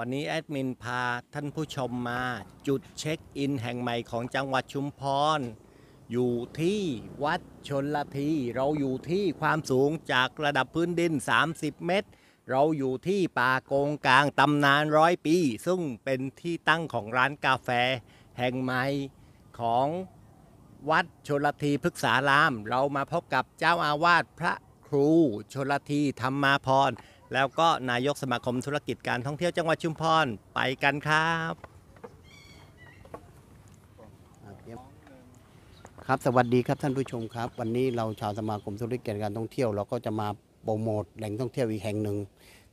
วันนี้แอดมินพาท่านผู้ชมมาจุดเช็คอินแห่งใหม่ของจังหวัดชุมพร อยู่ที่วัดชนละทีเราอยู่ที่ความสูงจากระดับพื้นดิน 30 เมตร เราอยู่ที่ป่าโกงกลางตำนานร้อยปี ซึ่งเป็นที่ตั้งของร้านกาแฟแห่งใหม่ของวัดชนละทีพฤกษาราม เรามาพบกับเจ้าอาวาสพระครูชนละทีธรรมาพรแล้วก็นายกสมาคมธุรกิจการท่องเที่ยวจังหวัดชุมพรไปกันครับ ครับสวัสดีครับท่านผู้ชม ครับ วันนี้เราชาวสมาคมธุรกิจการท่องเที่ยวเราก็จะมาโปรโมทแหล่งท่องเที่ยวอีกแห่งหนึ่ง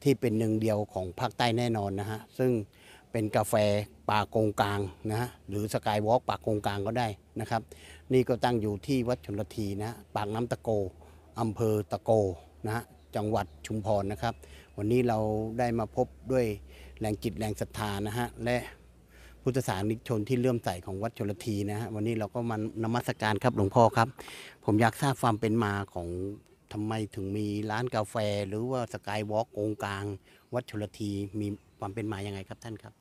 ที่เป็นหนึ่งเดียวของภาคใต้แน่นอนนะฮะซึ่งเป็นกาแฟป่าโกงกลางนะฮะหรือสกายวอล์กป่าโกงกลางก็ได้นะครับ นี่ก็ตั้งอยู่ที่วัดชนทีนะปากน้ำตะโกอำเภอตะโกนะฮะจังหวัดชุมพรนะครับ วันนี้เราได้มาพบด้วย แรงจิตแรงศรัทธานะฮะ และพุทธศาสนิกชนที่เลื่อมใสของวัดชลทีนะฮะ วันนี้เราก็มานมัสการครับหลวงพ่อครับ ผมอยากทราบความเป็นมาของทำไมถึงมีร้านกาแฟ หรือว่าสกายวอล์กองกลาง วัดชลทีมีความเป็นมาอย่างไงครับท่านครับ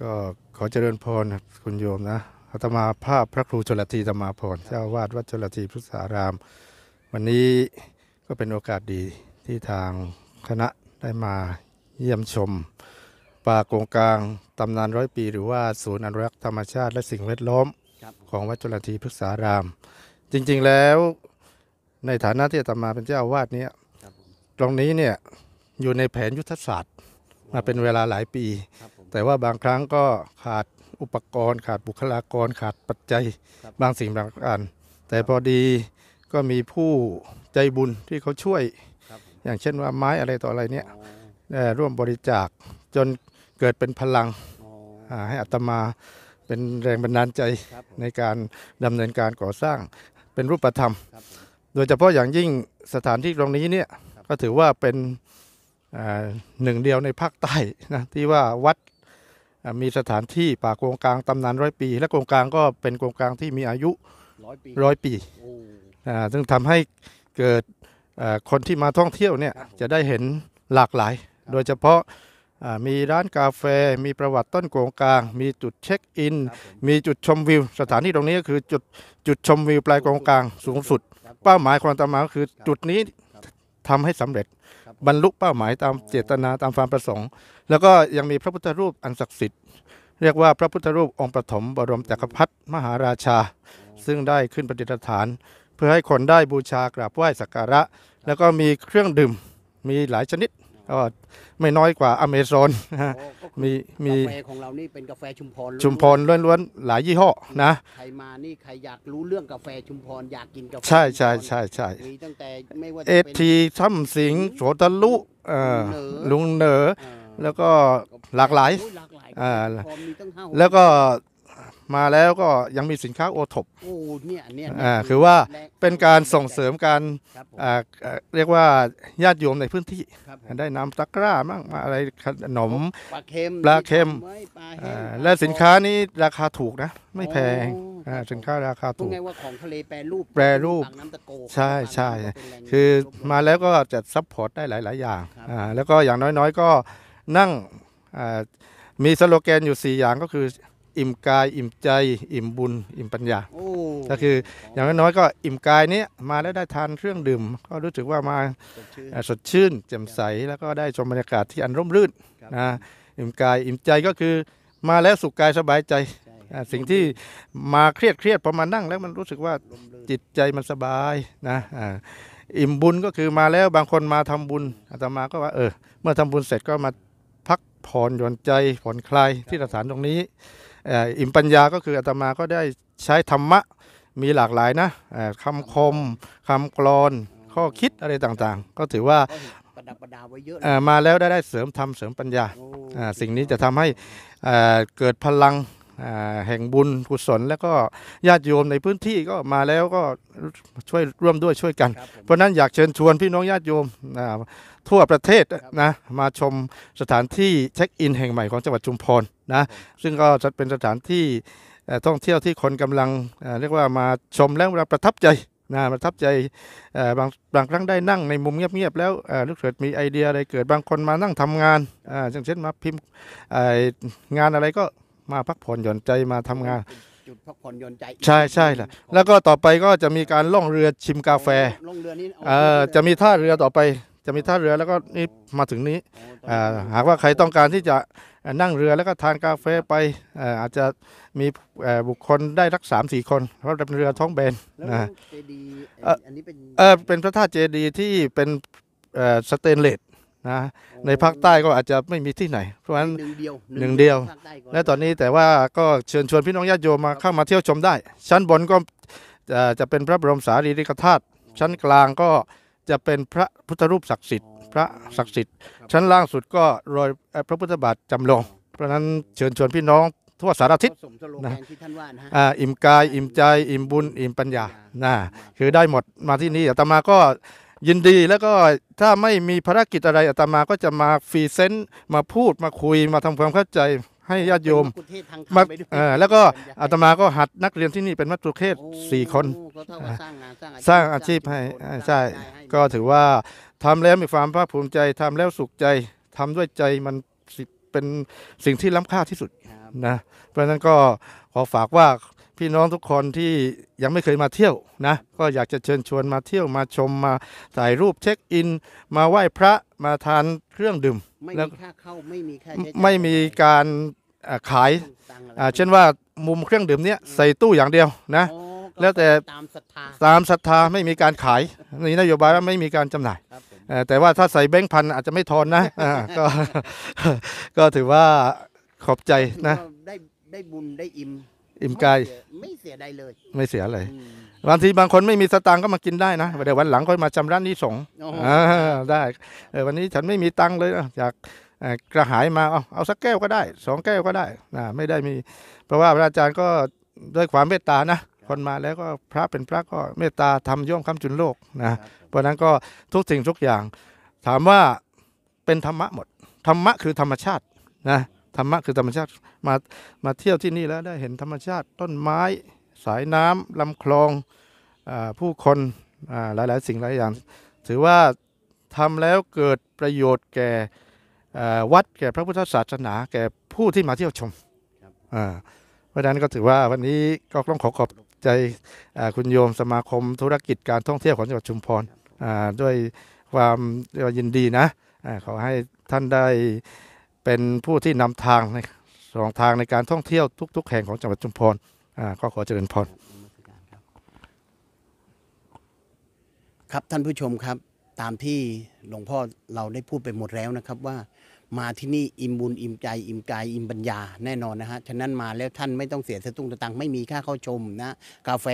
ก็ขอเจริญพรคุณโยมนะอาตมาภาพพระครูชลทีธรรมาพรเจ้าวาดวัดชลทีพุทธาราม วันนี้ก็เป็นโอกาสดีที่ทางคณะได้มาเยี่ยมชมป่าโกงกลางตำนานร้อยปีหรือว่าศูนย์อนุรักษ์ธรรมชาติและสิ่งแวดล้อมของวัดจุลทีพฤกษาราม จริง ๆแล้วในฐานะที่จะมาเป็นเจ้าอาวาสเนี่ยตรงนี้เนี่ย อยู่ในแผนยุทธศาสตร์มาเป็นเวลาหลายปี แต่ว่าบางครั้งก็ขาดอุปกรณ์ ขาดบุคลากร ขาดปัจจัยบบางสิ่งบางอันแต่พอดีก็มีผู้ใจบุญที่เขาช่วยอย่างเช่นว่าไม้อะไรต่ออะไรเนี่ยร่วมบริจาคจนเกิดเป็นพลังให้อัตมาเป็นแรงบันดาลใจในการดำเนินการก่อสร้างเป็นรูปธรรม โดยเฉพาะอย่างยิ่งสถานที่ตรงนี้เนี่ยก็ถือว่าเป็นหนึ่งเดียวในภาคใต้นะที่ว่าวัดมีสถานที่ป่าโกงกลางตำนานร้อยปี และโกงกลางก็เป็นโกงกลางที่มีอายุร้อยปีร้อยปีซึ่งทำให้เกิดคนที่มาท่องเที่ยวเนี่ยจะได้เห็นหลากหลาย โดยเฉพาะมีร้านกาแฟมีประวัติต้นโกงกลางมีจุดเช็คอินมีจุดชมวิว สถานที่ตรงนี้ก็คือจุดจุดชมวิวปลายโกงกลางสูงสุด เป้าหมายความตามมาก็คือจุดนี้ทำให้สำเร็จ บรรลุเป้าหมายตามเจตนาตามความประสงค์ แล้วก็ยังมีพระพุทธรูปอันศักดิ์สิทธิ์ เรียกว่าพระพุทธรูปองค์ปฐม บรมจักรพรรดิมหาราชา ซึ่งได้ขึ้นประดิษฐานพื่อให้คนได้บูชากราบไหว้สักการะ แล้วก็มีเครื่องดื่มมีหลายชนิดก็ไม่น้อยกว่าอเมซอนมีมีกาแฟของเรานี่เป็นกาแฟชุมพรชุมพรล้วนๆหลายยี่ห้อนะ ใครมานี่ ใครอยากรู้เรื่องกาแฟชุมพรอยากกินกาแฟ ใช่ใช่ใช่ใช่ตั้งแต่ไม่ว่าเอทีถ่ำสิงโสตลุลุงเหนอแล้วก็หลากหลายแล้วก็มาแล้วก็ยังมีสินค้าโอทบอโอ้เนี่ยเนี่ยนอ่าคือว่าเป็นการส่งเสริมการ อ่า เรียกว่าญาติโยมในพื้นที่ได้นำตะกร้า มั่งมาอะไรขนมปลาเค็ม ปลาเค็มแอ่าและสินค้านี้ราคาถูกนะ ไม่แพง อ่าสินค้าราคาูถูกไงว่าของทะเลแปรรูปแปรรูปน้ำตะโกใช่ใช่คือมาแล้วก็จะซัพพอร์ตได้หลาย ๆ อย่าง อ่าแล้วก็อย่างน้อยๆก็นั่ง อ่ามีสโลแกนอยู่ 4 อย่างก็คืออิ่มกายอิ่มใจ อิ่มบุญ อิ่มปัญญาก็คืออย่างน้อยก็อิ่มกายนี้มาแล้วได้ทานเครื่องดื่ม ก็รู้สึกว่ามาสดชื่นแจ่มใส แล้วก็ได้ชมบรรยากาศที่อันร่มรื่นนะอิ่มกายอิ่มใจก็คือมาแล้วสุขกายสบายใจสิ่งที่มาเครียดเครียดพอมานั่ง แล้วมันรู้สึกว่าจิตใจมันสบายนะอิ่มบุญก็คือมาแล้วบางคนมาทำบุญอาตมาก็ว่าเออเมื่อทำบุญเสร็จก็มาพักผ่อนหย่อนใจผ่อนคลายที่สถานตรงนี้อิมปัญญาก็คืออาตมาก็ได้ใช้ธรรมะมีหลากหลายนะคำคมคำกรอน ข้อคิดอะไรต่างๆ ก็ถือว่าประดับประดาไว้เยอะมาแล้วได้ได้เสริมธรรมเสริมปัญญาสิ่งนี้จะทำให้เกิดพลังแห่งบุญกุศล แล้วก็ญาติโยมในพื้นที่ก็มาแล้วก็ช่วยร่วมด้วยช่วยกันเพราะนั้นอยากเชิญชวนพี่น้องญาติโยมทั่วประเทศนะมาชมสถานที่เช็คอิน แห่งใหม่ของจังหวัดชุมพรนะซึ่งก็จะเป็นสถานที่ท่องเที่ยวที่คนกำลัง เรียกว่ามาชมแล้วประทับใจนะประทับใจบางบางครั้งได้นั่งในมุมเงียบๆแล้วลูกเกิดมีไอเดียอะไรเกิดบางคนมานั่งทำงานอย่างเช่นมาพิมพ์งานอะไรก็มาพักผ่อนหย่อนใจมาทำงานจุดพักผ่อนหย่อนใจใช่ใช่แหละแล้วก็ต่อไปก็จะมีการล่องเรือชิมกาแฟลงเรือนี้เออจะมีท่าเรือต่อไป จะมีท่าเรือแล้วก็นี่มาถึงนี้หากว่าใครต้องการที่จะนั่งเรือแล้วก็ทานกาแฟไป อาจจะมีบุคคลได้รักสามสี่คนเพราะเป็นเรือท้องแบนนะเจดีอันนี้เป็นเออเป็นพระธาตุเจดีย์ที่เป็นสเตนเลสนะในภาคใต้ก็อาจจะไม่มีที่ไหน เพราะฉะนั้นหนึ่งเดียวหนึ่งเดียว และตอนนี้แต่ว่าก็เชิญชวนพี่น้องญาติโยมมาเข้ามาเที่ยวชมได้ ชั้นบนก็จะเป็นพระบรมสารีริกธาตุชั้นกลางก็จะเป็นพระพุทธรูปศักดิ์สิทธิ์พระศักดิ์สิทธิ์ ชั้นล่างสุดก็รอยพระพุทธบาทจำลองเพราะฉะนั้นเชิญชวนพี่น้องทั่วสารทิศนะอิ่มกาย อิ่มใจ อิ่มบุญ อิ่มปัญญานะคือได้หมดมาที่นี่แต่มาก็ยินดีแล้วก็ถ้าไม่มีภารกิจอะไรอาตมาก็จะมาฟรีเซนต์มาพูดมาคุยมาทำความเข้าใจให้ญาติโยมมาแล้วก็อาตมาก็หัดนักเรียนที่นี่เป็นมัตตุเทศสี่คน สร้างอาชีพให้ใช่ก็ถือว่าทำแล้วมีความภาคภูมิใจทำแล้วสุขใจ ทำด้วยใจมันเป็นสิ่งที่ล้ำค่าที่สุดนะเพราะฉะนั้นก็ขอฝากว่าพี่น้องทุกคนที่ยังไม่เคยมาเที่ยวนะ ก็อยากจะเชิญชวนมาเที่ยวมาชมมาถ่ายรูปเช็คอิน มาไหว้พระมาทานเครื่องดื่มไม่มีค่าเข้า ไม่มีค่าใช้จ่ายไม่มีการขายเช่นว่ามุมเครื่องดื่มเนี้ยใส่ตู้อย่างเดียวนะ แล้วแต่ตามศรัทธาไม่มีการขาย นี่นโยบายว่าไม่มีการจำหน่าย แต่ว่าถ้าใส่แบงค์พันอาจจะไม่ทอนนะก็ก็ถือว่าขอบใจนะได้ได้บุญได้อิ่มอิ่มกายไม่เสียใดเลย ไม่เสียอะไรบางทีบางคนไม่มีสตางค์ก็มากินได้นะ เดี๋ยววันหลังค่อยมาจำร้านนี้สงได้เออวันนี้ฉันไม่มีตังค์เลยอยากกระหายมาเอาเอาสักแก้วก็ได้สองแก้วก็ได้นะไม่ได้มี เพราะว่าพระอาจารย์ก็ด้วยความเมตตานะคนมาแล้วก็พระเป็นพระก็เมตตาทำย่อมคำจุนโลกนะเพราะนั้นก็ทุกสิ่งทุกอย่าง ถามว่าเป็นธรรมะหมดธรรมะคือธรรมชาตินะธรรมะคือธรรมชาติมามาเที่ยวที่นี่แล้วได้เห็นธรรมชาติต้นไม้สายน้ำลำคลองอผู้คนหลายๆ สิ่งหลายอย่าง ถือว่าทำแล้วเกิดประโยชน์แก่วัดแก่พระพุทธศาสนาแก่ผู้ที่มาเที่ยวชมเพราะฉะนั้นก็ถือว่าวันนี้ก็ต้องขอขอบใจคุณโยมสมาคมธุรกิจการท่องเที่ยวของจังหวัดชุมพรด้วยความยินดีนะขอให้ท่านได้เป็นผู้ที่นำทางในสองทางในการท่องเที่ยวทุก ๆแห่งของจังหวัดชุมพรก็ขอเจริญพร ครับท่านผู้ชมครับตามที่หลวงพ่อเราได้พูดไปหมดแล้วนะครับ ว่ามาที่นี่อิ่มบุญอิ่มใจอิ่มกายอิ่มปัญญาแน่นอนนะฮะฉะนั้นมาแล้วท่านไม่ต้องเสียสตุ้งตะตังไม่มีค่าเข้าชมนะกาแฟ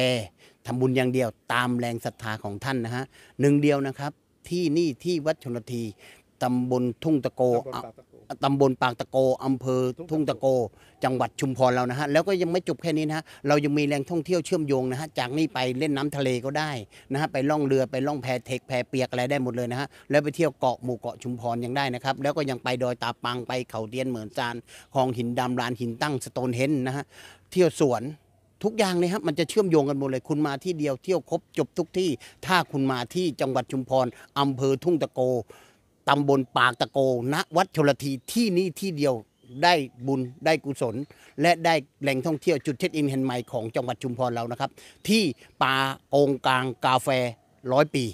ทำบุญอย่างเดียว ตามแรงศรัทธาของท่านนะฮะหนึ่งเดียวนะครับที่นี่ที่วัดชนทีตำบลทุ่งตะโกตำบลปางตะโกอำเภอทุ่งตะโก จังหวัดชุมพรเรานะฮะแล้วก็ยังไม่จบแค่นี้นะฮะเรายังมีแหล่งท่องเที่ยวเชื่อมโยงนะฮะจากนี่ไปเล่นน้ำทะเลก็ได้นะฮะไปล่องเรือไปล่องแพเทคแพเปียกอะไรได้หมดเลยนะฮะแล้วไปเที่ยวเกาะหมู่เกาะชุมพรยังได้นะครับ แล้วก็ยังไปดอยตาปังไปเขาเดียนเหมือนจานคลองหินดำลานหินตั้งสโตนเฮนนะฮะเที่ยวสวนทุกอย่างเลยครับมันจะเชื่อมโยงกันหมดเลย คุณมาที่เดียวเที่ยวครบจบทุกที่ถ้าคุณมาที่จังหวัดชุมพรอำเภอทุ่งตะโกตำบลปากตะโกณวัดชลทีที่นี่ที่เดียวได้บุญได้กุศล และได้แหล่งท่องเที่ยว จุดเช็คอินแห่งใหม่ของจังหวัดชุมพรเรานะครับ ที่ป่าองค์กลางกาแฟร้อยปี